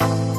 you.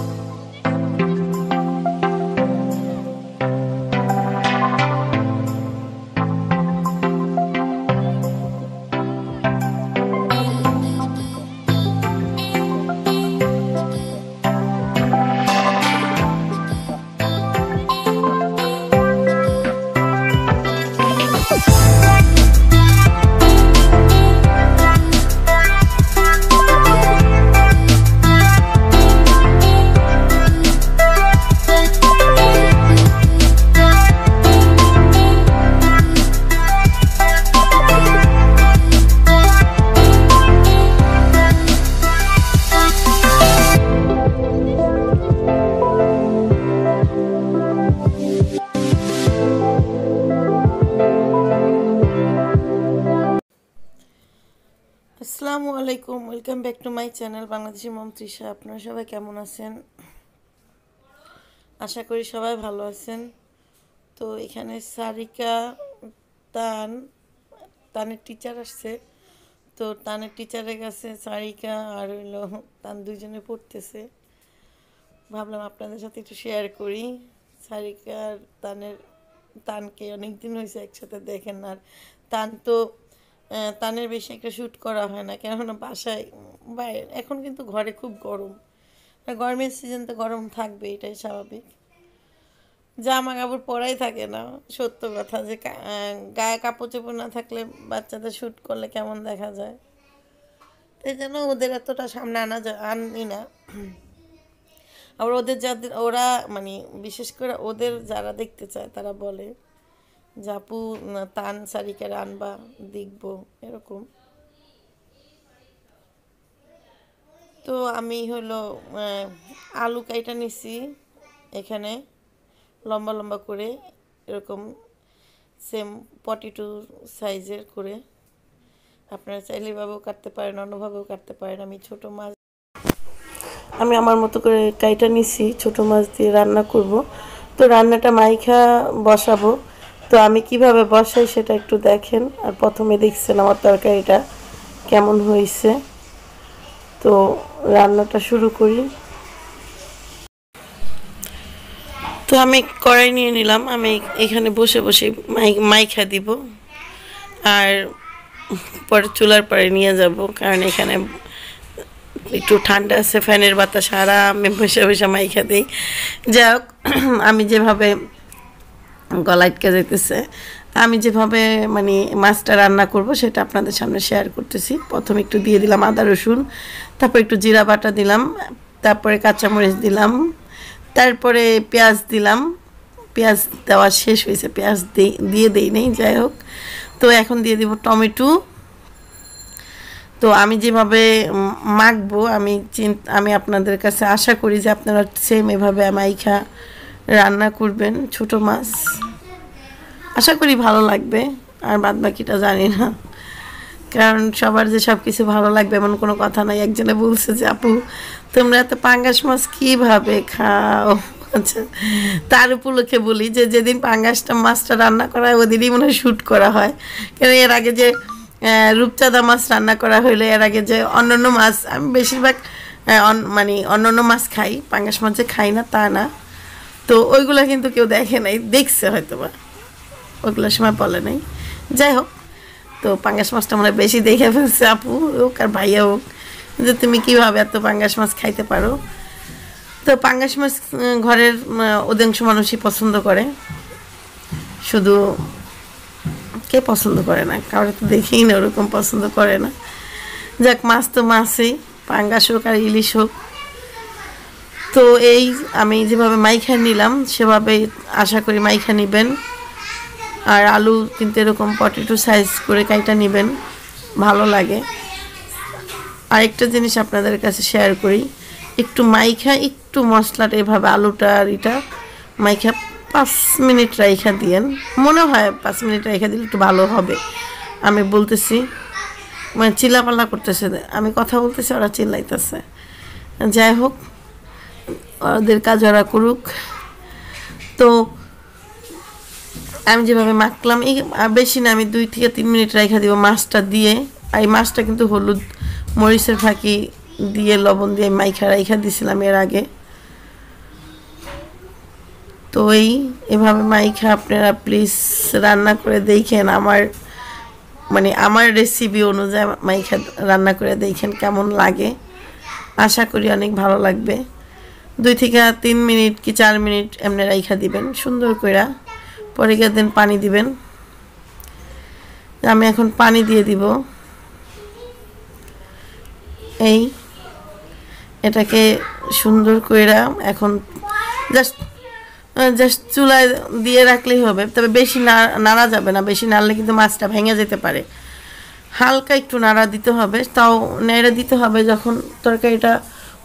আলাইকুম welcome back to my channel Bangladeshi mom Trisha আপনারা সবাই কেমন আছেন আশা করি সবাই ভালো আছেন তো এখানে সারিকা তান তানের টিচার আসছে তো তানের টিচারের কাছে সারিকা আর হইল তান দুজনে পড়তেছে ভাবলাম আপনাদের সাথে একটু শেয়ার করি সারিকা আর তানের তানকে অনেক দিন হয়েছে একসাথে দেখেন আর তান তো তানের বেশি একটা শ্যুট করা হয় না কেননা বাসায় বাইরে এখন কিন্তু ঘরে খুব গরম গরমের সিজন তো গরম থাকবে এটাই স্বাভাবিক জামা কাপড় পরাই থাকে না সত্য কথা যে গায়ে কাপড় চোপড় না থাকলে বাচ্চাদের শ্যুট করলে কেমন দেখা যায় সেই জন্য ওদের এতটা সামনে আনা আনি না আবার ওদের যাদের ওরা মানে বিশেষ করে ওদের যারা দেখতে চায় তারা বলে জাপু তান সারিকে রানবা দেখবো এরকম তো আমি হলো আলু কাইটা নিছি এখানে লম্বা লম্বা করে এরকম সেম টু সাইজের করে আপনারা চাইলে কাটতে পারেন অন্যভাবেও কাটতে পারেন আমি ছোট মাছ আমি আমার মতো করে কাইটা নিছি ছোট মাছ দিয়ে রান্না করব তো রান্নাটা মাইখা বসাবো তো আমি কিভাবে বসাই সেটা একটু দেখেন আর প্রথমে দেখছেন আমার তরকারিটা কেমন হয়েছে তো রান্নাটা শুরু করি তো আমি কড়াই নিয়ে নিলাম আমি এখানে বসে বসে মাইখা দিব আর পরে চুলার পরে নিয়ে যাব কারণ এখানে একটু ঠান্ডা আছে ফ্যানের বাতাস আরামে বসে বসে মাইখা দিই যাই হোক আমি যেভাবে গলাইটকে যেতেছে আমি যেভাবে মানে মাছটা রান্না করব সেটা আপনাদের সামনে শেয়ার করতেছি প্রথমে একটু দিয়ে দিলাম আদা রসুন তারপর একটু জিরা বাটা দিলাম তারপরে কাঁচামরিচ দিলাম তারপরে পেঁয়াজ দিলাম পেঁয়াজ দেওয়া শেষ হয়েছে পেঁয়াজ দিয়ে দেই নেই যাই হোক তো এখন দিয়ে দিব টমেটো তো আমি যেভাবে মাখবো আমি চিন্তা আমি আপনাদের কাছে আশা করি যে আপনারা সেম এভাবে খা রান্না করবেন ছোট মাছ আশা করি ভালো লাগবে আর বাদ বাকিটা জানি না কারণ সবার যে সব কিছু ভালো লাগবে এমন কোনো কথা নাই একজনে বলছে যে আপু তোমরা এত পাঙ্গাস মাছ কীভাবে খাও আচ্ছা তার উপলক্ষে বলি যে যেদিন পাঙ্গাসটা মাছটা রান্না করা হয় ওদিনই মনে হয় শ্যুট করা হয় কেন এর আগে যে রূপচাঁদা মাছ রান্না করা হইলে এর আগে যে অন্যান্য মাছ আমি বেশিরভাগ মানে অন্যান্য মাছ খাই পাঙ্গাস মাছ যে খাই না তা না তো ওইগুলো কিন্তু কেউ দেখে নাই দেখছে হয়তো বা ওইগুলো সময় বলে নাই যাই হোক তো পাঙ্গাস মাছটা আমরা বেশি দেখে ফেলছে আপু হোক আর ভাইয়া হোক যে তুমি কীভাবে এত পাঙ্গাস মাছ খাইতে পারো তো পাঙ্গাস মাছ ঘরের অধিকাংশ মানুষই পছন্দ করে শুধু কে পছন্দ করে না কারোর তো দেখেই না ওরকম পছন্দ করে না যাক মাছ তো মাছই পাঙ্গাস হোক আর ইলিশ হোক তো এই আমি যেভাবে মাইখা নিলাম সেভাবে আশা করি মাইখা নেবেন আর আলু কিন্তু এরকম পটেটো সাইজ করে কাইটা নেবেন ভালো লাগে আরেকটা জিনিস আপনাদের কাছে শেয়ার করি একটু মাইখা একটু মশলাটা এভাবে আলুটা আর এটা মাইখা পাঁচ মিনিট রাইখা দিয়েন মনে হয় পাঁচ মিনিট রাইখা দিলে একটু ভালো হবে আমি বলতেছি মানে চিল্লাপাল্লা করতেছে আমি কথা বলতেছি ওরা চিল্লাইতেছে যাই হোক ওদের কাজ ওরা করুক তো আমি যেভাবে মাখলাম এই বেশি না আমি দুই থেকে তিন মিনিট রাইখা দিব মাছটা দিয়ে আর এই মাছটা কিন্তু হলুদ মরিচের ফাঁকি দিয়ে লবণ দিয়ে মাইখা রাইখা দিছিলাম এর আগে তো এই এভাবে মাইখা আপনারা প্লিজ রান্না করে দেখেন আমার মানে আমার রেসিপি অনুযায়ী মাইখা রান্না করে দেখেন কেমন লাগে আশা করি অনেক ভালো লাগবে দুই থেকে তিন মিনিট কি চার মিনিট এমনি রাইখা দিবেন সুন্দর কইরা পরে গিয়ে দিন পানি দিবেন আমি এখন পানি দিয়ে দিব এই এটাকে সুন্দর কইরা এখন জাস্ট জাস্ট চুলায় দিয়ে রাখলেই হবে তবে বেশি নাড়া যাবে না বেশি নাড়লে কিন্তু মাছটা ভেঙে যেতে পারে হালকা একটু নাড়া দিতে হবে তাও নেড়ে দিতে হবে যখন তরকারিটা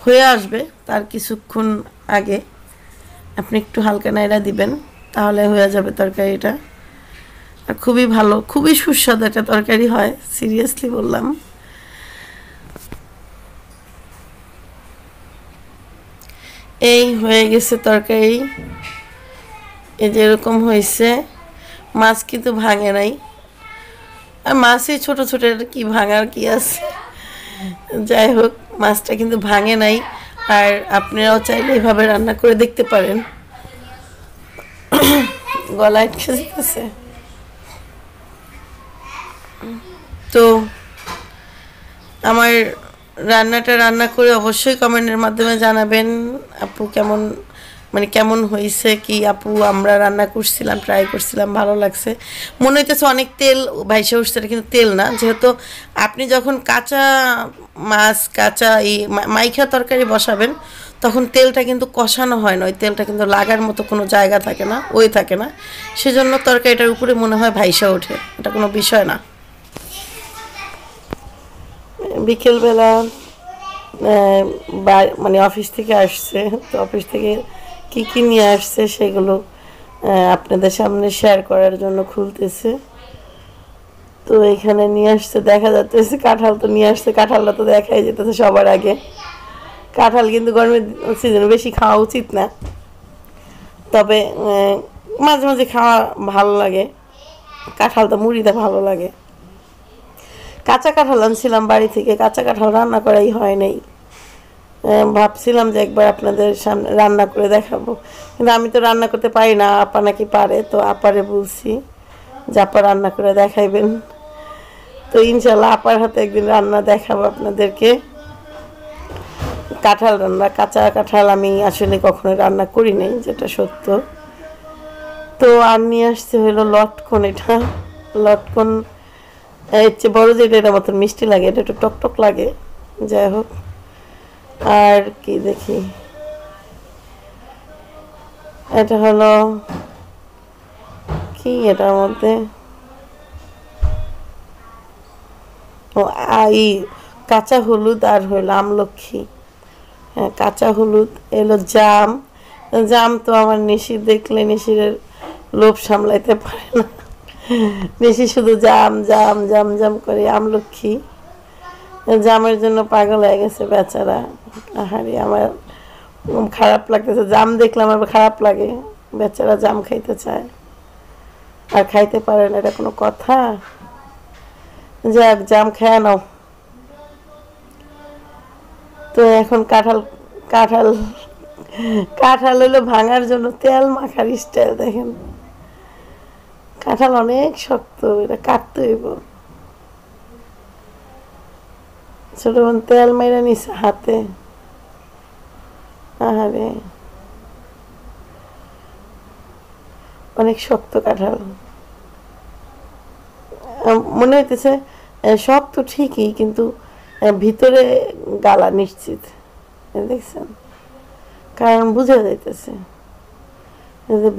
হয়ে আসবে তার কিছুক্ষণ আগে আপনি একটু হালকা নাইরা দিবেন তাহলে হয়ে যাবে তরকারিটা আর খুবই ভালো খুবই সুস্বাদু একটা তরকারি হয় সিরিয়াসলি বললাম এই হয়ে গেছে তরকারি এই যে এরকম হয়েছে মাছ কিন্তু ভাঙে নাই আর মাছই ছোট ছোট কি ভাঙার কি আছে যাই হোক মাছটা কিন্তু ভাঙে নাই আর আপনারাও চাইলে এভাবে রান্না করে দেখতে পারেন গলা আটকে যেতেছে তো আমার রান্নাটা রান্না করে অবশ্যই কমেন্টের মাধ্যমে জানাবেন আপু কেমন মানে কেমন হয়েছে কি আপু আমরা রান্না করছিলাম ট্রাই করছিলাম ভালো লাগছে মনে হইতেছে অনেক তেল ভাইসে উঠছে কিন্তু তেল না যেহেতু আপনি যখন কাঁচা মাছ কাঁচা এই মাইখা তরকারি বসাবেন তখন তেলটা কিন্তু কষানো হয় না ওই তেলটা কিন্তু লাগার মতো কোনো জায়গা থাকে না ওই থাকে না সেজন্য তরকারিটার উপরে মনে হয় ভাইসা ওঠে এটা কোনো বিষয় না বিকেলবেলা মানে অফিস থেকে আসছে তো অফিস থেকে কি কি নিয়ে আসছে সেগুলো আপনাদের সামনে শেয়ার করার জন্য খুলতেছে তো এখানে নিয়ে আসতে দেখা যাচ্ছে কাঁঠাল তো নিয়ে আসতে কাঁঠালটা তো দেখাই যেতেছে সবার আগে কাঁঠাল কিন্তু গরমের সিজনে বেশি খাওয়া উচিত না তবে মাঝে মাঝে খাওয়া ভালো লাগে কাঁঠাল তো মুড়িটা ভালো লাগে কাঁচা কাঁঠাল আনছিলাম বাড়ি থেকে কাঁচা কাঁঠাল রান্না করাই হয় নাই ভাবছিলাম যে একবার আপনাদের সামনে রান্না করে দেখাবো কিন্তু আমি তো রান্না করতে পারি না আপা নাকি পারে তো আপারে বলছি যে আপা রান্না করে দেখাইবেন তো ইনশাল্লাহ আপার হাতে একদিন রান্না দেখাবো আপনাদেরকে কাঁঠাল রান্না কাঁচা কাঁঠাল আমি আসলে কখনো রান্না করি নাই যেটা সত্য তো আর নিয়ে আসতে হলো লটকন এটা লটকন এর চেয়ে বড়ো যেটা এটা মতন মিষ্টি লাগে এটা একটু টকটক লাগে যাই হোক আর কি দেখি এটা হলো কি এটার মধ্যে ও এই কাঁচা হলুদ আর হইল আমলক্ষী হ্যাঁ কাঁচা হলুদ এলো জাম জাম তো আমার নিশি দেখলে নিশিরের লোভ সামলাইতে পারে না নিশি শুধু জাম জাম জাম জাম করে আমলক্ষী জামের জন্য পাগল হয়ে গেছে বেচারা আহারি আমার খারাপ লাগতেছে জাম দেখলে আমার খারাপ লাগে বেচারা জাম খাইতে চায় আর খাইতে পারে না এটা কোনো কথা যে এক জাম খেয়ে নাও তো এখন কাঁঠাল কাঁঠাল কাঁঠাল হলো ভাঙার জন্য তেল মাখার স্টাইল দেখেন কাঁঠাল অনেক শক্ত এটা কাটতে হইব ছোট বোন তেল মেরে নিস হাতে আহারে অনেক শক্ত কাঁঠাল মনে হইতেছে সব তো ঠিকই কিন্তু ভিতরে গালা নিশ্চিত দেখছেন কারণ বুঝা যাইতেছে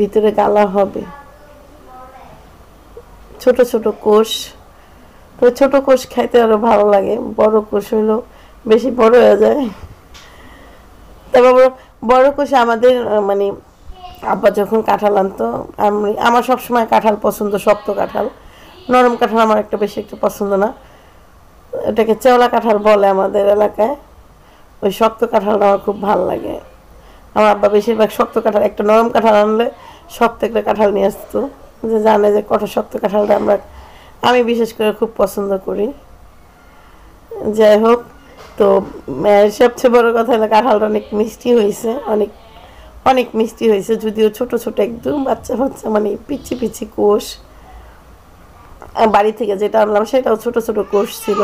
ভিতরে গালা হবে ছোট ছোট কোষ তো ছোট কোষ খাইতে আরো ভালো লাগে বড় কোষ হইলো বেশি বড় হয়ে যায় তারপর বড় কোষ আমাদের মানে আব্বা যখন কাঁঠাল আনতো আমি আমার সবসময় কাঁঠাল পছন্দ শক্ত কাঁঠাল নরম কাঁঠাল আমার একটা বেশি একটু পছন্দ না এটাকে চেওলা কাঁঠাল বলে আমাদের এলাকায় ওই শক্ত কাঁঠালটা আমার খুব ভালো লাগে আমার আব্বা বেশিরভাগ শক্ত কাঁঠাল একটা নরম কাঁঠাল আনলে শক্ত একটা কাঁঠাল নিয়ে আসতো যে জানে যে কত শক্ত কাঁঠালটা আমরা আমি বিশেষ করে খুব পছন্দ করি যাই হোক তো সবচেয়ে বড় কথা হলো কাঁঠালটা অনেক মিষ্টি হয়েছে অনেক অনেক মিষ্টি হয়েছে যদিও ছোট ছোট একদম বাচ্চা বাচ্চা মানে পিচ্ছি পিচ্ছি কোষ বাড়ি থেকে যেটা আনলাম সেটাও ছোট ছোট কোষ ছিল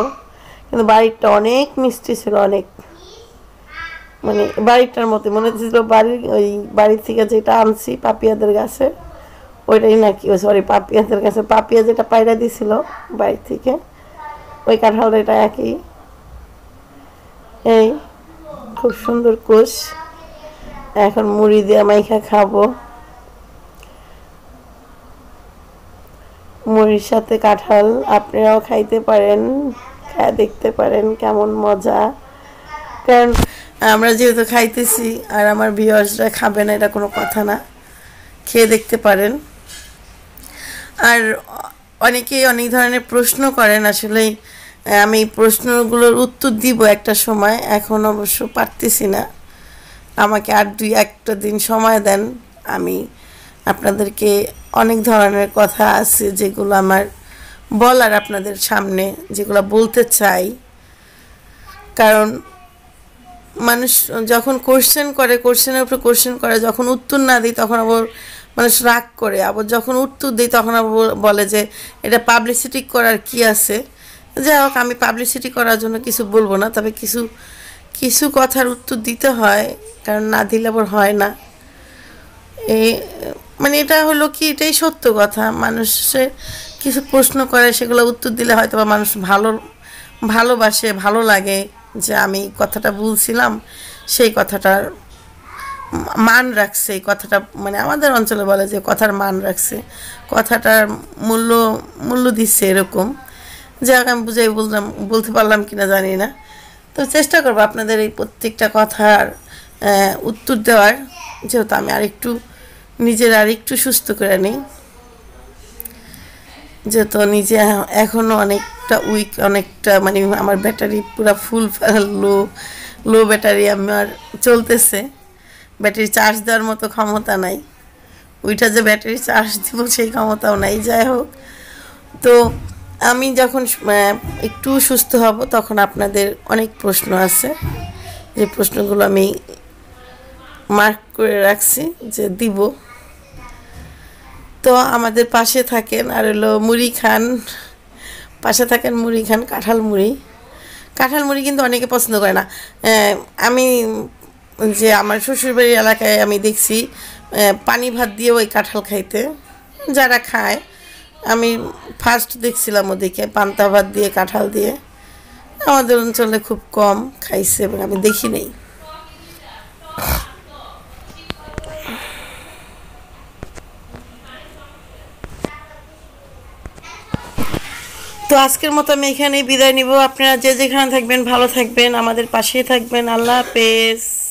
কিন্তু বাড়িটা অনেক মিষ্টি ছিল অনেক মানে বাড়িটার মতো মনে হচ্ছিল বাড়ির ওই বাড়ি থেকে যেটা আনছি পাপিয়াদের গাছে ওইটাই নাকি সরি পাপিয়াদের কাছে পাপিয়া যেটা পায়রা দিছিল বাড়ি থেকে ওই কাঁঠালটা এটা একই এই খুব সুন্দর কোষ এখন মুড়ি দিয়ে মাইখা খাবো মুড়ির সাথে কাঁঠাল আপনারাও খাইতে পারেন খায় দেখতে পারেন কেমন মজা কারণ আমরা যেহেতু খাইতেছি আর আমার ভিওয়ার্সরা খাবে না এটা কোনো কথা না খেয়ে দেখতে পারেন আর অনেকেই অনেক ধরনের প্রশ্ন করেন আসলে আমি প্রশ্নগুলোর উত্তর দিব একটা সময় এখন অবশ্য পারতেছি না আমাকে আর দুই একটা দিন সময় দেন আমি আপনাদেরকে অনেক ধরনের কথা আছে যেগুলো আমার বলার আপনাদের সামনে যেগুলো বলতে চাই কারণ মানুষ যখন কোশ্চেন করে কোশ্চেনের উপর কোশ্চেন করে যখন উত্তর না দিই তখন আবার মানুষ রাগ করে আবার যখন উত্তর দিই তখন আবার বলে যে এটা পাবলিসিটি করার কি আছে যাই হোক আমি পাবলিসিটি করার জন্য কিছু বলবো না তবে কিছু কিছু কথার উত্তর দিতে হয় কারণ না দিলে আবার হয় না এ মানে এটা হলো কি এটাই সত্য কথা মানুষের কিছু প্রশ্ন করে সেগুলো উত্তর দিলে হয়তো বা মানুষ ভালো ভালোবাসে ভালো লাগে যে আমি কথাটা বলছিলাম সেই কথাটার মান রাখছে এই কথাটা মানে আমাদের অঞ্চলে বলে যে কথার মান রাখছে কথাটার মূল্য মূল্য দিচ্ছে এরকম যাক আমি বুঝাই বললাম বলতে পারলাম কি না জানি না তো চেষ্টা করবো আপনাদের এই প্রত্যেকটা কথার উত্তর দেওয়ার যেহেতু আমি আরেকটু নিজের আর একটু সুস্থ করে নিই যত নিজে এখনও অনেকটা উইক অনেকটা মানে আমার ব্যাটারি পুরো ফুল লো লো ব্যাটারি আমার চলতেছে ব্যাটারি চার্জ দেওয়ার মতো ক্ষমতা নাই ওইটা যে ব্যাটারি চার্জ দিব সেই ক্ষমতাও নাই যাই হোক তো আমি যখন একটু সুস্থ হব তখন আপনাদের অনেক প্রশ্ন আছে যে প্রশ্নগুলো আমি মার্ক করে রাখছি যে দিব তো আমাদের পাশে থাকেন আর হলো মুড়ি খান পাশে থাকেন মুড়ি খান কাঁঠাল মুড়ি কাঁঠাল মুড়ি কিন্তু অনেকে পছন্দ করে না আমি যে আমার শ্বশুরবাড়ির এলাকায় আমি দেখছি পানি ভাত দিয়ে ওই কাঁঠাল খাইতে যারা খায় আমি ফার্স্ট দেখছিলাম ওদিকে পান্তা ভাত দিয়ে কাঁঠাল দিয়ে আমাদের অঞ্চলে খুব কম খাইছে এবং আমি দেখি নেই তো আজকের মতো আমি এখানেই বিদায় নিব আপনারা যে যেখানে থাকবেন ভালো থাকবেন আমাদের পাশেই থাকবেন আল্লাহ হাফেজ